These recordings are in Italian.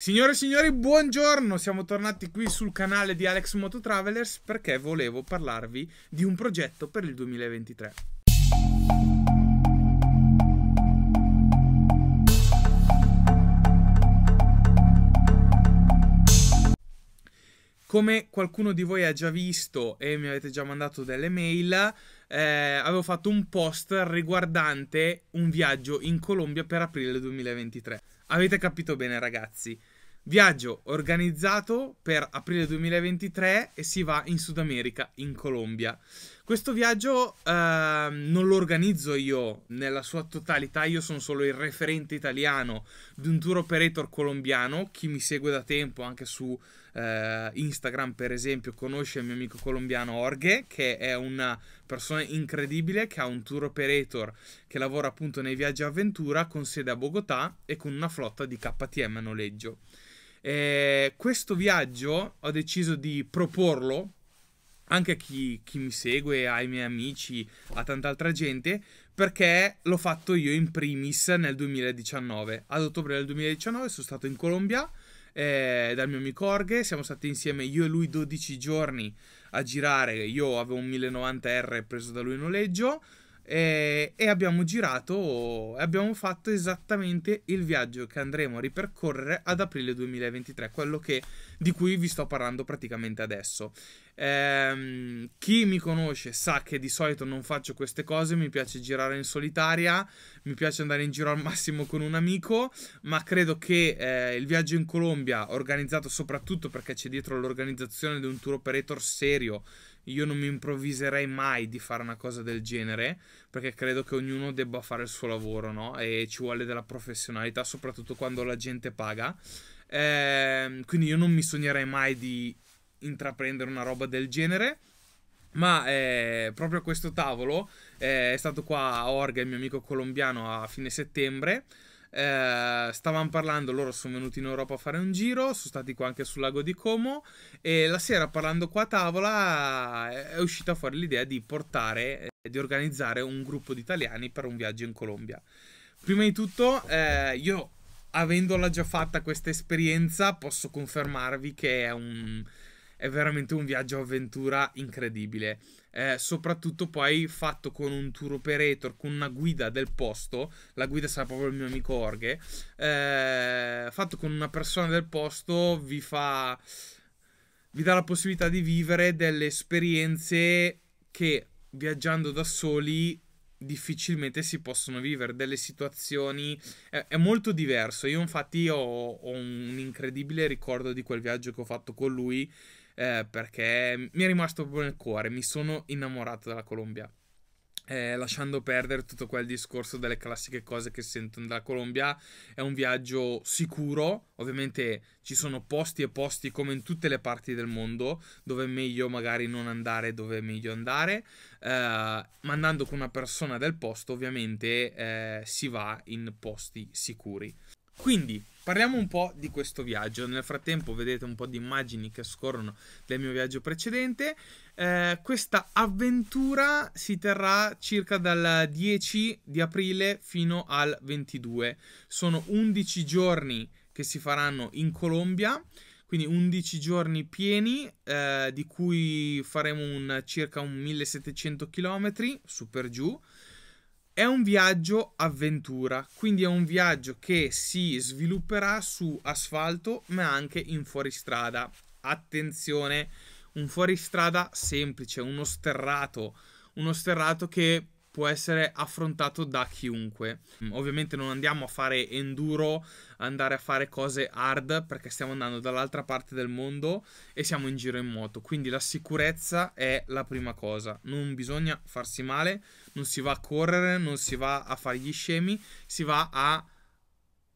Signore e signori, buongiorno! Siamo tornati qui sul canale di Alex Moto Travelers perché volevo parlarvi di un progetto per il 2023. Come qualcuno di voi ha già visto e mi avete già mandato delle mail, eh, avevo fatto un post riguardante un viaggio in Colombia per aprile 2023. Avete capito bene, ragazzi. Viaggio organizzato per aprile 2023 e si va in Sud America, in Colombia. Questo viaggio eh, non lo organizzo io nella sua totalità, io sono solo il referente italiano di un tour operator colombiano, chi mi segue da tempo anche su eh, Instagram per esempio conosce il mio amico colombiano Orge che è una persona incredibile che ha un tour operator che lavora appunto nei viaggi avventura con sede a Bogotà e con una flotta di KTM a noleggio. Eh, questo viaggio ho deciso di proporlo anche a chi, chi, mi segue, ai miei amici, a tanta altra gente, perché l'ho fatto io in primis nel 2019. Ad ottobre del 2019 sono stato in Colombia eh, dal mio amico Orge, siamo stati insieme io e lui 12 giorni a girare, io avevo un 1090R preso da lui in noleggio, e, e abbiamo girato e abbiamo fatto esattamente il viaggio che andremo a ripercorrere ad aprile 2023, quello che, di cui vi sto parlando praticamente adesso. Ehm, chi mi conosce sa che di solito non faccio queste cose, mi piace girare in solitaria, mi piace andare in giro al massimo con un amico, ma credo che eh, il viaggio in Colombia, organizzato soprattutto perché c'è dietro l'organizzazione di un tour operator serio, io non mi improvviserei mai di fare una cosa del genere, perché credo che ognuno debba fare il suo lavoro, no? E ci vuole della professionalità, soprattutto quando la gente paga. Eh, quindi io non mi sognerei mai di intraprendere una roba del genere. Ma eh, proprio a questo tavolo eh, è stato qua a Orga, il mio amico colombiano, a fine settembre. Eh, stavamo parlando, loro sono venuti in Europa a fare un giro, sono stati qua anche sul lago di Como e la sera parlando qua a tavola eh, è uscita fuori l'idea di portare, eh, di organizzare un gruppo di italiani per un viaggio in Colombia. Prima di tutto eh, io avendola già fatta questa esperienza posso confermarvi che è un è veramente un viaggio avventura incredibile. Eh, soprattutto poi fatto con un tour operator, con una guida del posto, la guida sarà proprio il mio amico Orghe, eh, fatto con una persona del posto vi fa... vi dà la possibilità di vivere delle esperienze che viaggiando da soli difficilmente si possono vivere delle situazioni è, è molto diverso io infatti ho, ho, un incredibile ricordo di quel viaggio che ho fatto con lui eh, perché mi è rimasto proprio nel cuore, mi sono innamorato della Colombia. Eh, lasciando perdere tutto quel discorso delle classiche cose che si sentono dalla Colombia, è un viaggio sicuro. Ovviamente ci sono posti e posti come in tutte le parti del mondo dove è meglio magari non andare, dove è meglio andare. Eh, ma andando con una persona del posto, ovviamente eh, si va in posti sicuri. Quindi Parliamo un po' di questo viaggio. Nel frattempo vedete un po' di immagini che scorrono del mio viaggio precedente. Eh, questa avventura si terrà circa dal 10 di aprile fino al 22. Sono 11 giorni che si faranno in Colombia quindi 11 giorni pieni eh, di cui faremo un, circa un 1700 km su per giù è un viaggio avventura, quindi è un viaggio che si svilupperà su asfalto ma anche in fuoristrada. Attenzione, un fuoristrada semplice, uno sterrato, uno sterrato che può essere affrontato da chiunque. Mm, ovviamente non andiamo a fare enduro, andare a fare cose hard perché stiamo andando dall'altra parte del mondo e siamo in giro in moto, quindi la sicurezza è la prima cosa. Non bisogna farsi male, non si va a correre, non si va a fare gli scemi, si va a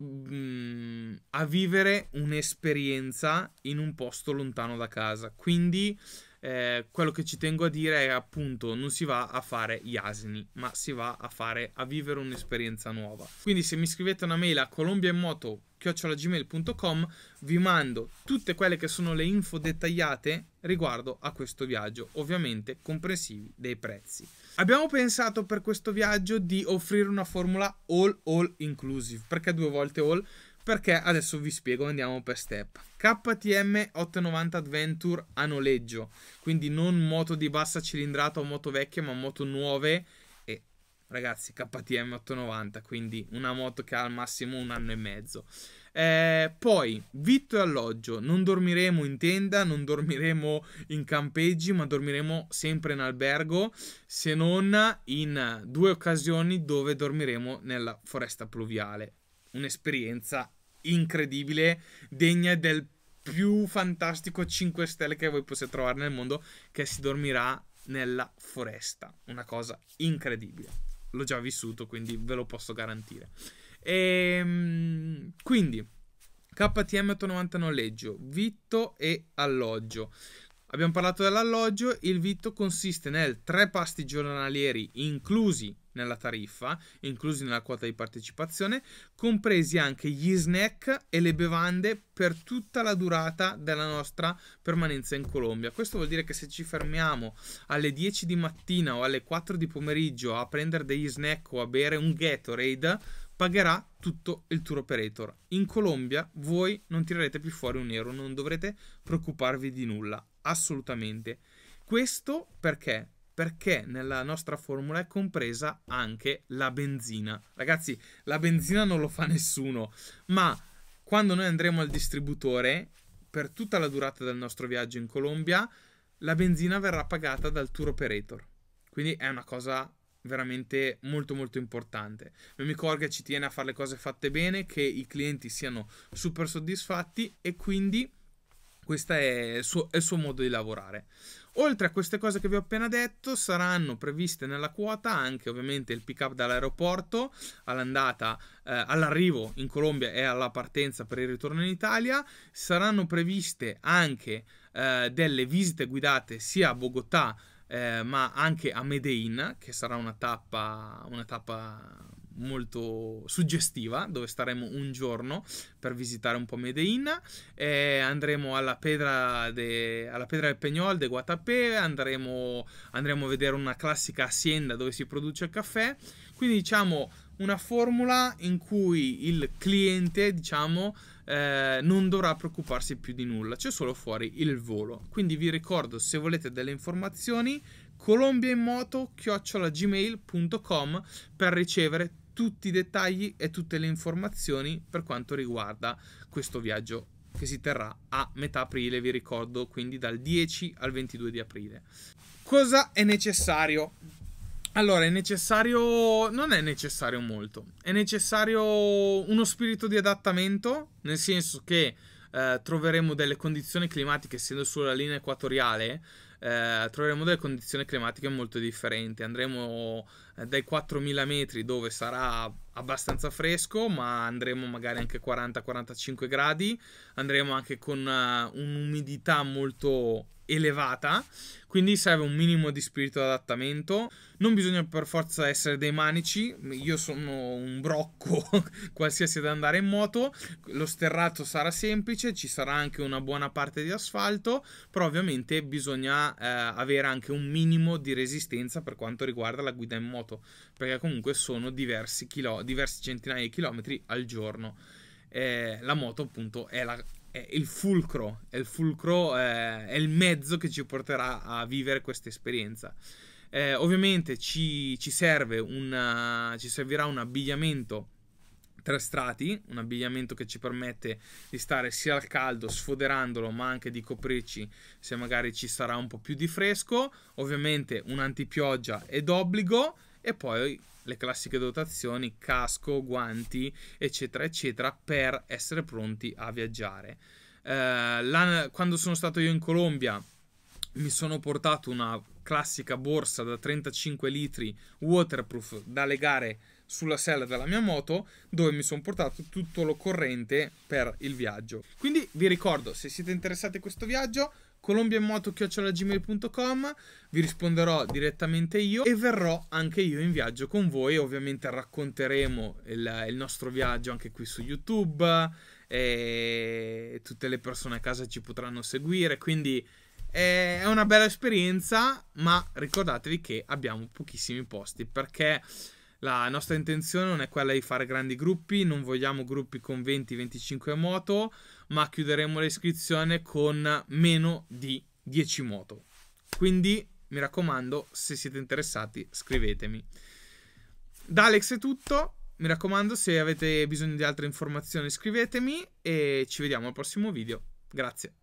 mm, a vivere un'esperienza in un posto lontano da casa. Quindi eh, quello che ci tengo a dire è appunto non si va a fare gli asini, ma si va a fare a vivere un'esperienza nuova. Quindi se mi scrivete una mail a colombiainmoto chiocciolagmail.com vi mando tutte quelle che sono le info dettagliate riguardo a questo viaggio, ovviamente comprensivi dei prezzi. Abbiamo pensato per questo viaggio di offrire una formula all all inclusive, perché due volte all? Perché adesso vi spiego, andiamo per step. KTM 890 Adventure a noleggio, quindi non moto di bassa cilindrata o moto vecchia, ma moto nuove e ragazzi KTM 890, quindi una moto che ha al massimo un anno e mezzo. Eh, poi, vitto e alloggio, non dormiremo in tenda, non dormiremo in campeggi, ma dormiremo sempre in albergo, se non in due occasioni dove dormiremo nella foresta pluviale un'esperienza incredibile, degna del più fantastico 5 stelle che voi possiate trovare nel mondo, che si dormirà nella foresta. Una cosa incredibile. L'ho già vissuto, quindi ve lo posso garantire. E, ehm, quindi, KTM 890 noleggio, vitto e alloggio. Abbiamo parlato dell'alloggio, il vitto consiste nel tre pasti giornalieri inclusi nella tariffa, inclusi nella quota di partecipazione, compresi anche gli snack e le bevande per tutta la durata della nostra permanenza in Colombia. Questo vuol dire che se ci fermiamo alle 10 di mattina o alle 4 di pomeriggio a prendere degli snack o a bere un Gatorade, pagherà tutto il tour operator. In Colombia voi non tirerete più fuori un euro, non dovrete preoccuparvi di nulla assolutamente. Questo perché? Perché nella nostra formula è compresa anche la benzina. Ragazzi, la benzina non lo fa nessuno, ma quando noi andremo al distributore, per tutta la durata del nostro viaggio in Colombia, la benzina verrà pagata dal tour operator. Quindi è una cosa veramente molto molto importante. Il mio amico ci tiene a fare le cose fatte bene, che i clienti siano super soddisfatti e quindi questo è il, suo, è il suo modo di lavorare. Oltre a queste cose che vi ho appena detto, saranno previste nella quota anche ovviamente il pick up dall'aeroporto all'andata, eh, all'arrivo in Colombia e alla partenza per il ritorno in Italia. Saranno previste anche eh, delle visite guidate sia a Bogotà eh, ma anche a Medellin, che sarà una tappa, una tappa molto suggestiva dove staremo un giorno per visitare un po' Medellin eh, andremo alla Pedra, de, alla pedra del Peñol de Guatapé andremo, andremo a vedere una classica azienda dove si produce il caffè quindi diciamo una formula in cui il cliente, diciamo, eh, non dovrà preoccuparsi più di nulla, c'è solo fuori il volo. Quindi vi ricordo, se volete delle informazioni, colombiainmoto@gmail.com per ricevere tutti i dettagli e tutte le informazioni per quanto riguarda questo viaggio che si terrà a metà aprile, vi ricordo, quindi dal 10 al 22 di aprile. Cosa è necessario? Allora, è necessario. Non è necessario molto. È necessario uno spirito di adattamento, nel senso che eh, troveremo delle condizioni climatiche, essendo sulla linea equatoriale, eh, troveremo delle condizioni climatiche molto differenti. Andremo eh, dai 4000 metri dove sarà abbastanza fresco, ma andremo magari anche 40-45 gradi, andremo anche con uh, un'umidità molto elevata, quindi serve un minimo di spirito d'adattamento. Non bisogna per forza essere dei manici, io sono un brocco qualsiasi da andare in moto, lo sterrato sarà semplice, ci sarà anche una buona parte di asfalto, però ovviamente bisogna eh, avere anche un minimo di resistenza per quanto riguarda la guida in moto, perché comunque sono diversi, chilo- diversi centinaia di chilometri al giorno. Eh, la moto appunto è la è il fulcro, è il, fulcro è, è il mezzo che ci porterà a vivere questa esperienza. Eh, ovviamente ci, ci, serve una, ci servirà un abbigliamento tre strati, un abbigliamento che ci permette di stare sia al caldo sfoderandolo, ma anche di coprirci se magari ci sarà un po' più di fresco. Ovviamente un antipioggia è d'obbligo e poi le classiche dotazioni, casco, guanti, eccetera, eccetera, per essere pronti a viaggiare. Eh, quando sono stato io in Colombia, mi sono portato una classica borsa da 35 litri waterproof da legare sulla sella della mia moto dove mi sono portato tutto l'occorrente per il viaggio. Quindi vi ricordo, se siete interessati a questo viaggio, colombiainmoto.gmail.com vi risponderò direttamente io e verrò anche io in viaggio con voi ovviamente racconteremo il, il nostro viaggio anche qui su YouTube e tutte le persone a casa ci potranno seguire quindi è una bella esperienza ma ricordatevi che abbiamo pochissimi posti perché la nostra intenzione non è quella di fare grandi gruppi, non vogliamo gruppi con 20-25 moto, ma chiuderemo l'iscrizione con meno di 10 moto. Quindi mi raccomando, se siete interessati, scrivetemi. Da Alex è tutto. Mi raccomando, se avete bisogno di altre informazioni, scrivetemi e ci vediamo al prossimo video. Grazie.